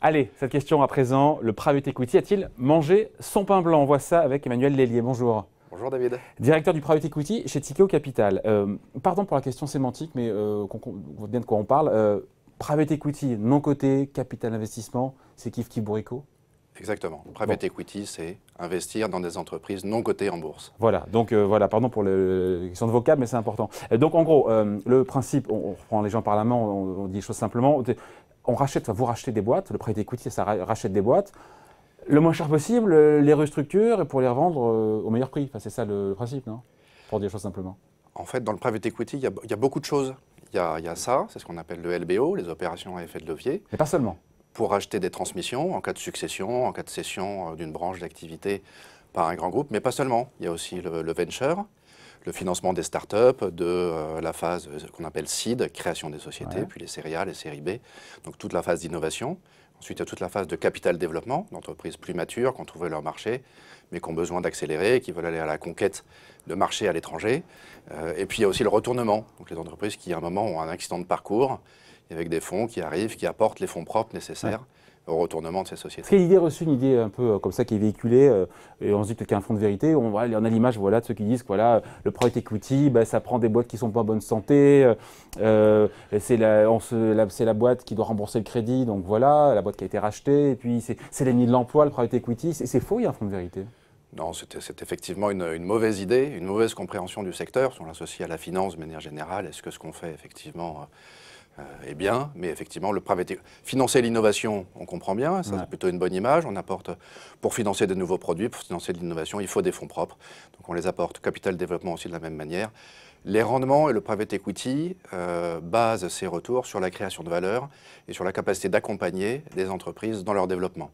Allez, cette question à présent, le private equity a-t-il mangé son pain blanc On voit ça avec Emmanuel Lélier. Bonjour. Bonjour David. Directeur du private equity chez Tikeo Capital. Euh, pardon pour la question sémantique, mais euh, on, voit bien de quoi on parle. Euh, private equity, non coté, capital investissement, c'est kiff qui Exactement. Private equity, c'est investir dans des entreprises non cotées en bourse. Voilà, donc euh, voilà, pardon pour les la de vocable, mais c'est important. donc en gros, euh, le principe, on, reprend les gens par la main, on, dit les choses simplement, on rachète, vous rachetez des boîtes, le private equity, ça rachète des boîtes, le moins cher possible, les restructure pour les revendre euh, au meilleur prix. Enfin, c'est ça le, principe, non Pour dire les choses simplement. En fait, dans le private equity, il y, a beaucoup de choses. Il y, a ça, c'est ce qu'on appelle le LBO, les opérations à effet de levier. Mais pas seulement pour acheter des transmissions en cas de succession, en cas de cession euh, d'une branche d'activité par un grand groupe, mais pas seulement. Il y a aussi le, venture, le financement des startups, de euh, la phase euh, qu'on appelle seed, création des sociétés, puis les séries A, les séries B, donc toute la phase d'innovation. Ensuite, il y a toute la phase de capital développement, d'entreprises plus matures qui ont trouvé leur marché, mais qui ont besoin d'accélérer, et qui veulent aller à la conquête de marché à l'étranger. et puis, il y a aussi le retournement, donc les entreprises qui, à un moment, ont un accident de parcours avec des fonds qui arrivent, qui apportent les fonds propres nécessaires. au retournement de ces sociétés. Est-ce l'idée reçue, une idée un peu euh, comme ça qui est véhiculée euh, et on se dit que c'est un fonds de vérité On, voilà, on a l'image voilà, de ceux qui disent que voilà, le private equity, bah, ça prend des boîtes qui ne sont pas en bonne santé, euh, c'est la, la, boîte qui doit rembourser le crédit, donc voilà, la boîte qui a été rachetée, et puis c'est l'ennemi de l'emploi, le private equity. C'est faux, il y a un fonds de vérité non, c'est effectivement une, mauvaise idée, une mauvaise compréhension du secteur. Si on l'associe à la finance de manière générale, est-ce que ce qu'on fait effectivement eh bien, mais effectivement, le private e- financer l'innovation, on comprend bien, ça c'est plutôt une bonne image. On apporte pour financer de nouveaux produits, pour financer l'innovation, il faut des fonds propres. Donc on les apporte. Capital développement aussi de la même manière. Les rendements et le private equity euh, basent ces retours sur la création de valeur et sur la capacité d'accompagner des entreprises dans leur développement.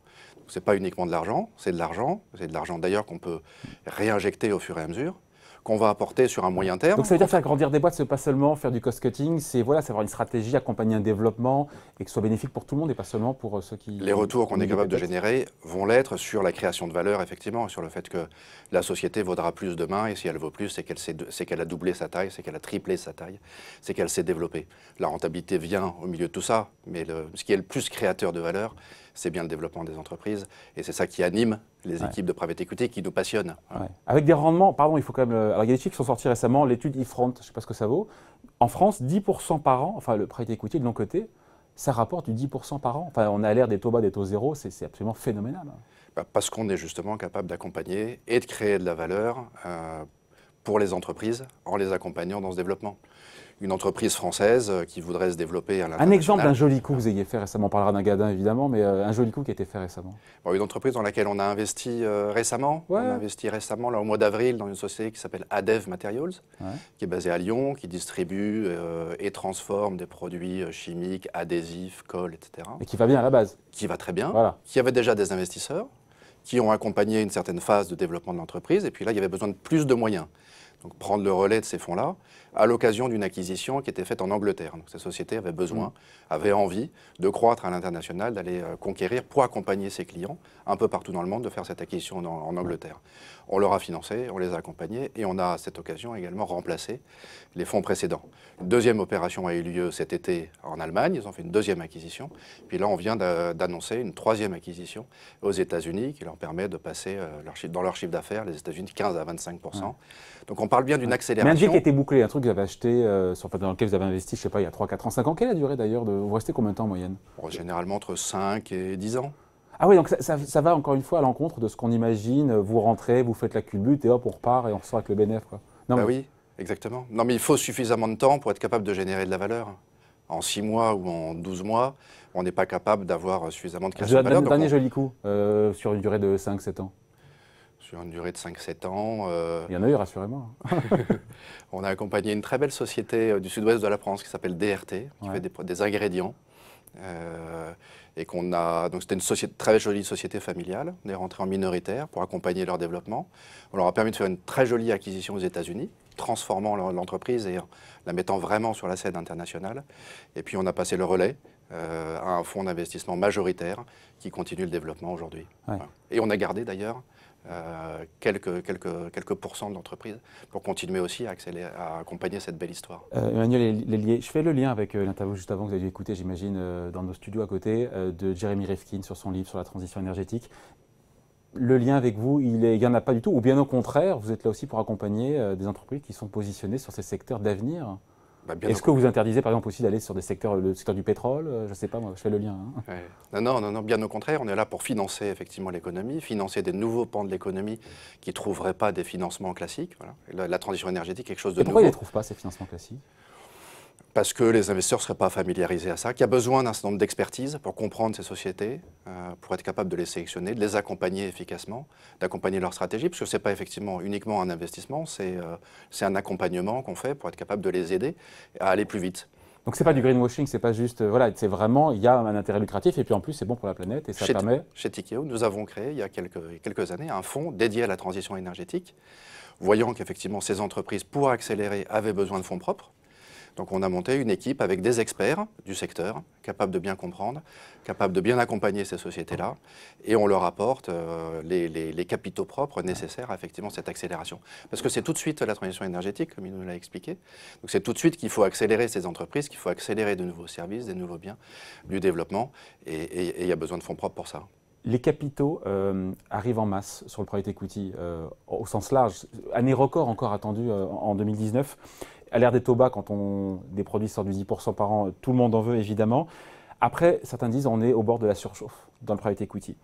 Ce n'est pas uniquement de l'argent, c'est de l'argent, c'est de l'argent d'ailleurs qu'on peut réinjecter au fur et à mesure qu'on va apporter sur un moyen terme. Donc ça veut dire faire grandir des boîtes, n'est pas seulement faire du cost-cutting, c'est voilà, avoir une stratégie, accompagner un développement et que ce soit bénéfique pour tout le monde et pas seulement pour euh, ceux qui... Les retours qu'on est capable de générer vont l'être sur la création de valeur, effectivement, sur le fait que la société vaudra plus demain et si elle vaut plus, c'est qu'elle a doublé sa taille, c'est qu'elle a triplé sa taille, c'est qu'elle s'est développée. La rentabilité vient au milieu de tout ça, mais ce qui est le plus créateur de valeur, c'est bien le développement des entreprises. Et c'est ça qui anime les équipes de private equity qui nous passionnent. Avec des rendements, pardon, il faut quand même. Euh, alors, il y a des chiffres qui sont sortis récemment, l'étude IFRONT, je ne sais pas ce que ça vaut. En France, 10% par an, enfin, le private equity de long côté, ça rapporte du 10% par an. Enfin, on a l'air des taux bas, des taux zéro, c'est absolument phénoménal. Bah, parce qu'on est justement capable d'accompagner et de créer de la valeur. Euh, pour les entreprises en les accompagnant dans ce développement. Une entreprise française euh, qui voudrait se développer à l'international. Un exemple d'un joli coup que vous ayez fait récemment, on parlera d'un gadin évidemment, mais euh, un joli coup qui a été fait récemment. une entreprise dans laquelle on a investi euh, récemment. On a investi récemment, au mois d'avril, dans une société qui s'appelle Adev Materials, qui est basée à Lyon, qui distribue et transforme des produits chimiques, adhésifs, colle, etc. Et qui va bien à la base. Qui va très bien. Voilà. Qui avait déjà des investisseurs, qui ont accompagné une certaine phase de développement de l'entreprise. Et puis là, il y avait besoin de plus de moyens. Donc prendre le relais de ces fonds-là à l'occasion d'une acquisition qui était faite en Angleterre. Donc, cette société avait besoin, mm. avait envie de croître à l'international, d'aller euh, conquérir pour accompagner ses clients un peu partout dans le monde, de faire cette acquisition en, Angleterre. On leur a financé, on les a accompagnés et on a à cette occasion également remplacé les fonds précédents. Une deuxième opération a eu lieu cet été en Allemagne, ils ont fait une deuxième acquisition. Puis là, on vient d'annoncer une troisième acquisition aux États-Unis qui leur permet de passer euh, dans leur chiffre d'affaires, les États-Unis, 15 à 25 Donc on parle bien d'une accélération. Mais un deal qui était bouclé, un truc que vous avez acheté, euh, dans lequel vous avez investi, je ne sais pas, il y a 3, 4 ans, 5 ans, quelle est la durée d'ailleurs Vous restez combien de temps en moyenne Généralement entre 5 et 10 ans. Ah oui, donc ça, va encore une fois à l'encontre de ce qu'on imagine. Vous rentrez, vous faites la culbute et hop, on repart et on ressort avec le bénéfice. Quoi. Non, bah oui, exactement. Non, mais il faut suffisamment de temps pour être capable de générer de la valeur. En 6 mois ou en 12 mois, on n'est pas capable d'avoir suffisamment de cash. dernier joli coup euh, sur une durée de 5-7 ans sur une durée de 5-7 ans. Euh, Il y en a eu, rassurez-moi. on a accompagné une très belle société euh, du sud-ouest de la France qui s'appelle DRT, qui fait des, ingrédients. Euh, et qu'on a donc c'était une société, très jolie société familiale. On est rentré en minoritaire pour accompagner leur développement. On leur a permis de faire une très jolie acquisition aux États-Unis, transformant l'entreprise et la mettant vraiment sur la scène internationale. Et puis on a passé le relais à un fonds d'investissement majoritaire qui continue le développement aujourd'hui. Et on a gardé d'ailleurs euh, quelques, quelques, quelques pourcents de l'entreprise pour continuer aussi à, accélérer, à accompagner cette belle histoire. Euh, Emmanuel je fais le lien avec euh, l'interview juste avant que vous avez dû écouter, j'imagine, dans nos studios à côté, de Jérémy Rifkin sur son livre sur la transition énergétique. Le lien avec vous, il n'y en a pas du tout, ou bien au contraire, vous êtes là aussi pour accompagner des entreprises qui sont positionnées sur ces secteurs d'avenir bah, Est-ce que vous interdisez par exemple aussi d'aller sur des secteurs, le secteur du pétrole euh, Je ne sais pas, moi je fais le lien. Hein. Non, non, non, bien au contraire, on est là pour financer effectivement l'économie, financer des nouveaux pans de l'économie qui ne trouveraient pas des financements classiques. La, transition énergétique, quelque chose de Et Pourquoi ils ne trouvent pas ces financements classiques parce que les investisseurs ne seraient pas familiarisés à ça, qu'il y a besoin d'un certain nombre d'expertises pour comprendre ces sociétés, euh, pour être capable de les sélectionner, de les accompagner efficacement, d'accompagner leur stratégie, parce que ce n'est pas effectivement uniquement un investissement, c'est euh, un accompagnement qu'on fait pour être capable de les aider à aller plus vite. Donc n'est pas du greenwashing, c'est pas juste, euh, voilà, c'est vraiment, il y a un intérêt lucratif et puis en plus c'est bon pour la planète et ça chez permet. Chez Tikeo, nous avons créé il y a quelques, quelques années un fonds dédié à la transition énergétique, voyant qu'effectivement ces entreprises, pour accélérer, avaient besoin de fonds propres donc on a monté une équipe avec des experts du secteur, capables de bien comprendre, capables de bien accompagner ces sociétés-là, et on leur apporte euh, les, capitaux propres nécessaires à effectivement cette accélération. Parce que c'est tout de suite la transition énergétique, comme il nous l'a expliqué. Donc c'est tout de suite qu'il faut accélérer ces entreprises, qu'il faut accélérer de nouveaux services, des nouveaux biens, du développement, et il y a besoin de fonds propres pour ça les capitaux euh, arrivent en masse sur le private equity euh, au sens large. Année record encore attendue en 2019. À l'ère des taux quand on, des produits sortent du 10% par an, tout le monde en veut évidemment. Après, certains disent on est au bord de la surchauffe dans le private equity.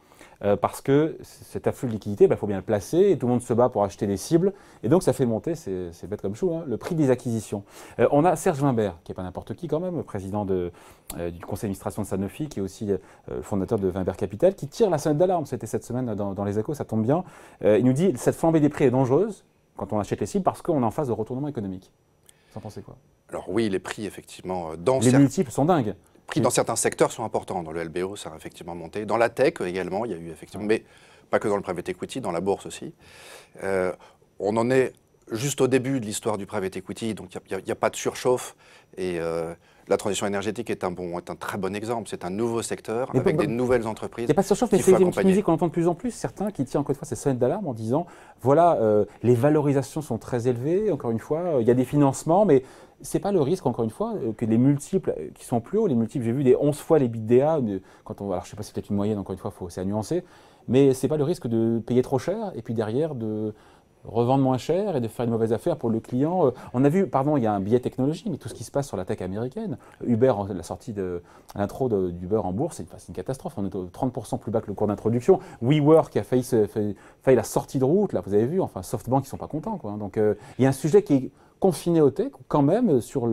Euh, parce que cet afflux de liquidités, il bah, faut bien le placer, et tout le monde se bat pour acheter des cibles, et donc ça fait monter, c'est bête comme chou, hein, le prix des acquisitions. Euh, on a Serge Wimbert, qui n'est pas n'importe qui quand même, président euh, du conseil d'administration de Sanofi, qui est aussi fondateur de Wimbert Capital, qui tire la sonnette d'alarme, c'était cette semaine dans, les échos, ça tombe bien. il nous dit, cette flambée des prix est dangereuse quand on achète les cibles, parce qu'on est en phase de retournement économique. Vous en pensez quoi Alors oui, les prix, effectivement, euh, dans Les multiples sont dingues. prix dans certains secteurs sont importants. Dans le LBO, ça a effectivement monté. Dans la tech également, il y a eu effectivement, mais pas que dans le private equity, dans la bourse aussi. Euh, on en est juste au début de l'histoire du private equity, donc il n'y a, pas de surchauffe. Et euh, la transition énergétique est un, bon, est un très bon exemple. C'est un nouveau secteur avec des nouvelles entreprises. Il n'y a pas surchauffe, mais c'est une qu'on entend de plus en plus. Certains qui tiennent encore une fois ces sonnettes d'alarme en disant voilà, euh, les valorisations sont très élevées, encore une fois, euh, il y a des financements, mais c'est pas le risque, encore une fois, euh, que les multiples qui sont plus hauts, les multiples, j'ai vu des 11 fois les bits quand on, alors je sais pas si c'est peut-être une moyenne, encore une fois, c'est à nuancer, mais c'est pas le risque de payer trop cher et puis derrière de revendre moins cher et de faire une mauvaise affaire pour le client. Euh, on a vu, pardon, il y a un biais technologique, mais tout ce qui se passe sur la tech américaine. Uber, la sortie de l'intro d'Uber en bourse, c'est une, catastrophe. On est 30% plus bas que le cours d'introduction. WeWork a failli, la sortie de route, là, vous avez vu. Enfin, SoftBank, ils sont pas contents, hein. Donc, euh, il y a un sujet qui est confiné au tech, quand même, sur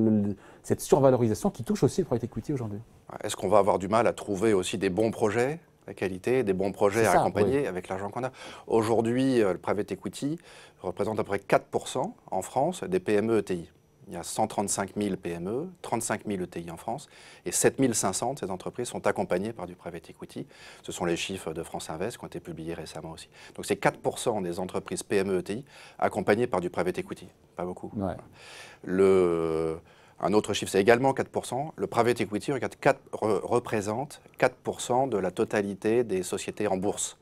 cette survalorisation qui touche aussi le private equity aujourd'hui. Est-ce qu'on va avoir du mal à trouver aussi des bons projets la qualité, des bons projets à accompagner avec l'argent qu'on a. Aujourd'hui, euh, le private equity représente à peu près 4% en France des PME ETI. Il y a 135 000 PME, 35 000 ETI en France, et 7 500 de ces entreprises sont accompagnées par du private equity. Ce sont les chiffres de France Invest qui ont été publiés récemment aussi. Donc c'est 4 des entreprises PME ETI accompagnées par du private equity, pas beaucoup. Un autre chiffre, c'est également 4%. Le private equity représente 4% de la totalité des sociétés en bourse.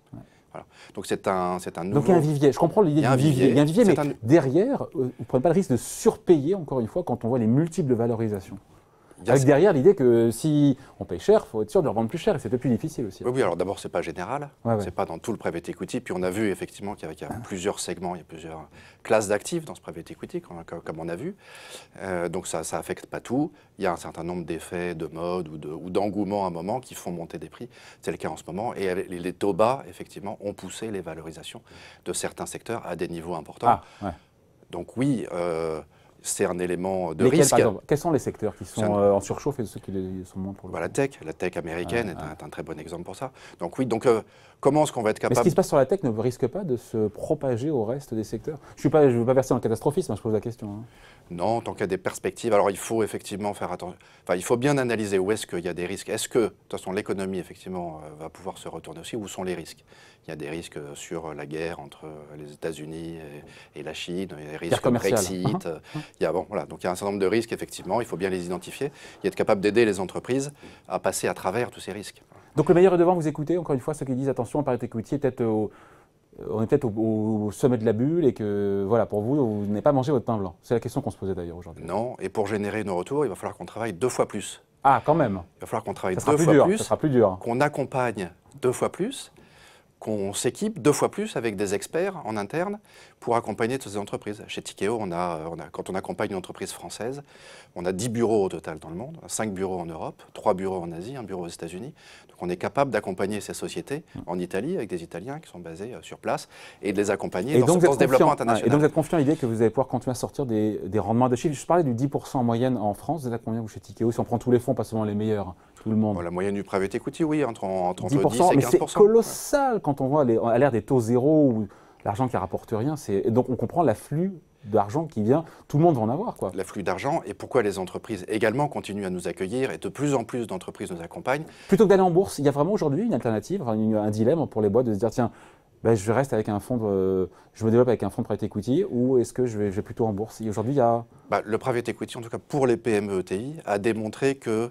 Donc c'est un, c'est un Donc un vivier. Je comprends l'idée du vivier. Il y a un vivier, mais derrière, on euh, vous ne prenez pas le risque de surpayer, encore une fois, quand on voit les multiples valorisations. Avec derrière l'idée que si on paye cher, il faut être sûr de le revendre plus cher, et c'était plus difficile aussi. Oui, alors d'abord, ce n'est pas général, ce c'est pas dans tout le private equity, puis on a vu effectivement qu'il y, a, plusieurs segments, il y a plusieurs classes d'actifs dans ce private equity, comme, on a vu, euh, donc ça n'affecte affecte pas tout, il y a un certain nombre d'effets de mode ou d'engouement à un moment qui font monter des prix, c'est le cas en ce moment, et les taux bas, effectivement, ont poussé les valorisations de certains secteurs à des niveaux importants. Ah, donc oui, euh, c'est un élément de risque. quels sont les secteurs qui sont euh, en surchauffe et ceux qui sont moins pour le La tech, la tech américaine est, Un, très bon exemple pour ça. Donc oui, donc euh, comment est-ce qu'on va être capable… Mais ce qui se passe sur la tech ne risque pas de se propager au reste des secteurs Je ne veux pas verser dans le catastrophisme, hein, je pose la question. Hein. Non, Non, tant qu'il y a des perspectives, alors il faut effectivement faire attention. Enfin, il faut bien analyser où est-ce qu'il y a des risques. Est-ce que, de toute façon, l'économie, effectivement, euh, va pouvoir se retourner aussi Où sont les risques Il y a des risques sur la guerre entre les États-Unis et, la Chine, il y a des risques Brexit, uh-huh. Uh-huh. Il y a, bon, voilà, donc il y a un certain nombre de risques, effectivement, il faut bien les identifier et être capable d'aider les entreprises à passer à travers tous ces risques. Donc le meilleur est devant, vous écoutez encore une fois ceux qui disent attention, on parité equity, être euh, on est peut-être au, sommet de la bulle et que, voilà, pour vous, vous n'avez pas mangé votre pain blanc. C'est la question qu'on se posait d'ailleurs aujourd'hui. Non, et pour générer nos retours, il va falloir qu'on travaille deux fois plus. Ah, quand même Il va falloir qu'on travaille deux fois plus. Ça sera plus dur. Qu'on accompagne deux fois plus qu'on s'équipe deux fois plus avec des experts en interne pour accompagner toutes ces entreprises. Chez Tikeo, on a, quand on accompagne une entreprise française, on a 10 bureaux au total dans le monde, 5 bureaux en Europe, 3 bureaux en Asie, un bureau aux États-Unis. Donc on est capable d'accompagner ces sociétés mmh. en Italie avec des Italiens qui sont basés euh, sur place et de les accompagner dans donc ce développement international. Et donc vous êtes confiant à l'idée que vous allez pouvoir continuer à sortir des, rendements de chiffres. Je parlais du 10% en moyenne en France, vous êtes à combien chez Tikeo Si on prend tous les fonds, pas seulement les meilleurs le monde. la moyenne du private equity, oui, entre, 30 10%, et 15%. Mais c'est colossal quand on voit les, à l'ère des taux zéro ou l'argent qui rapporte rien. Donc on comprend l'afflux d'argent qui vient, tout le monde va en avoir. L'afflux d'argent et pourquoi les entreprises également continuent à nous accueillir et de plus en plus d'entreprises nous accompagnent. Plutôt que d'aller en bourse, il y a vraiment aujourd'hui une alternative, un dilemme pour les boîtes de se dire tiens, ben, je reste avec un fonds, je me développe avec un fonds de private equity ou est-ce que je vais, plutôt en bourse Aujourd'hui, il y a... Bah, le private equity, en tout cas pour les PME ETI, a démontré qu'en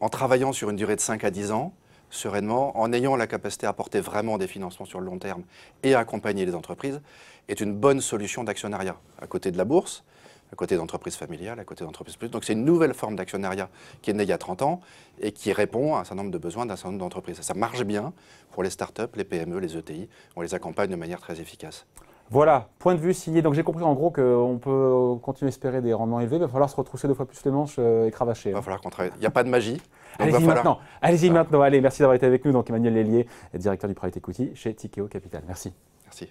en, travaillant sur une durée de 5 à 10 ans, sereinement, en ayant la capacité à apporter vraiment des financements sur le long terme et à accompagner les entreprises, est une bonne solution d'actionnariat à côté de la bourse à côté d'entreprises familiales, à côté d'entreprises plus. Donc c'est une nouvelle forme d'actionnariat qui est née il y a 30 ans et qui répond à un certain nombre de besoins d'un certain nombre d'entreprises. Ça marche bien pour les startups, les PME, les ETI. On les accompagne de manière très efficace. Voilà, point de vue signé. Donc j'ai compris en gros qu'on peut continuer à espérer des rendements élevés, il va falloir se retrousser deux fois plus les manches et euh, cravacher. Hein. Il va falloir qu'on travaille. Il n'y a pas de magie. Allez-y maintenant. Allez-y ah. maintenant. Allez, merci d'avoir été avec nous. Donc Emmanuel Lélier, directeur du Private Equity chez Tikeo Capital. Merci. Merci.